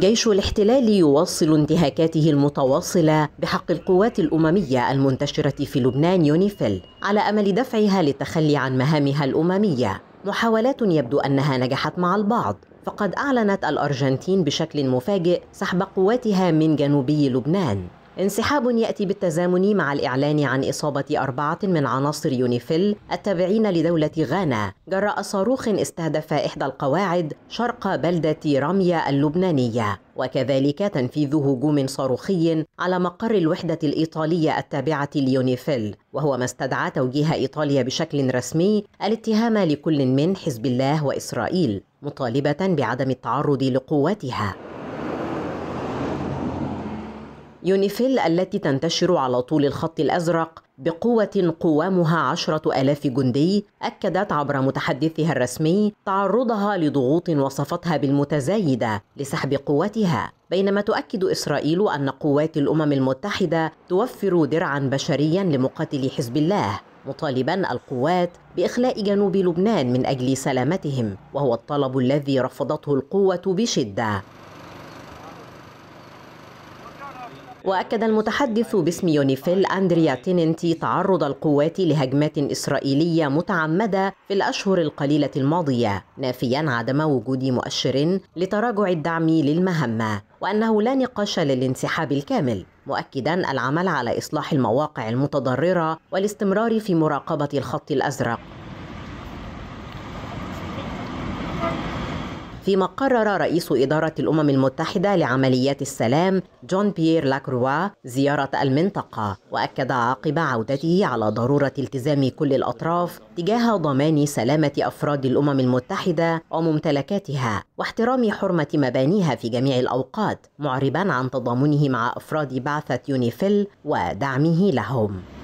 جيش الاحتلال يواصل انتهاكاته المتواصلة بحق القوات الأممية المنتشرة في لبنان يونيفيل على أمل دفعها للتخلي عن مهامها الأممية محاولات يبدو أنها نجحت مع البعض فقد أعلنت الأرجنتين بشكل مفاجئ سحب قواتها من جنوبي لبنان انسحاب يأتي بالتزامن مع الإعلان عن إصابة أربعة من عناصر يونيفيل التابعين لدولة غانا جراء صاروخ استهدف إحدى القواعد شرق بلدة راميا اللبنانية وكذلك تنفيذ هجوم صاروخي على مقر الوحدة الإيطالية التابعة ليونيفيل وهو ما استدعى توجيه إيطاليا بشكل رسمي الاتهام لكل من حزب الله وإسرائيل مطالبة بعدم التعرض لقواتها يونيفيل التي تنتشر على طول الخط الأزرق بقوة قوامها عشرة ألاف جندي أكدت عبر متحدثها الرسمي تعرضها لضغوط وصفتها بالمتزايدة لسحب قوتها بينما تؤكد إسرائيل أن قوات الأمم المتحدة توفر درعا بشريا لمقاتلي حزب الله مطالبا القوات باخلاء جنوب لبنان من اجل سلامتهم وهو الطلب الذي رفضته القوه بشده وأكد المتحدث باسم يونيفيل أندريا تيننتي تعرض القوات لهجمات إسرائيلية متعمدة في الأشهر القليلة الماضية نافيا عدم وجود مؤشر لتراجع الدعم للمهمة وأنه لا نقاش للانسحاب الكامل مؤكدا العمل على إصلاح المواقع المتضررة والاستمرار في مراقبة الخط الأزرق فيما قرر رئيس إدارة الأمم المتحدة لعمليات السلام جون بيير لاكروا زيارة المنطقة وأكد عقب عودته على ضرورة التزام كل الأطراف تجاه ضمان سلامة أفراد الأمم المتحدة وممتلكاتها واحترام حرمة مبانيها في جميع الأوقات معربا عن تضامنه مع أفراد بعثة يونيفيل ودعمه لهم